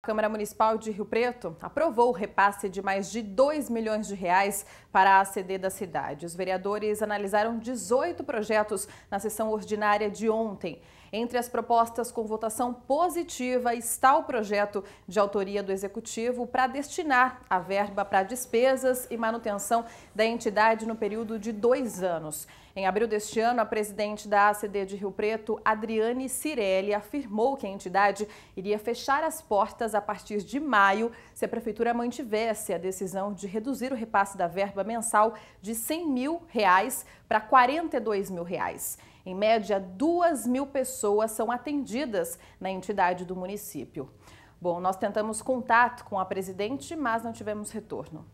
A Câmara Municipal de Rio Preto aprovou o repasse de mais de 2 milhões de reais para a CD da cidade. Os vereadores analisaram 18 projetos na sessão ordinária de ontem. Entre as propostas com votação positiva está o projeto de autoria do Executivo para destinar a verba para despesas e manutenção da entidade no período de dois anos. Em abril deste ano, a presidente da ACD de Rio Preto, Adriane Cirelli, afirmou que a entidade iria fechar as portas a partir de maio se a prefeitura mantivesse a decisão de reduzir o repasse da verba mensal de R$ 100 mil reais para 42 mil reais. Em média, 2 mil pessoas são atendidas na entidade do município. Bom, nós tentamos contato com a presidente, mas não tivemos retorno.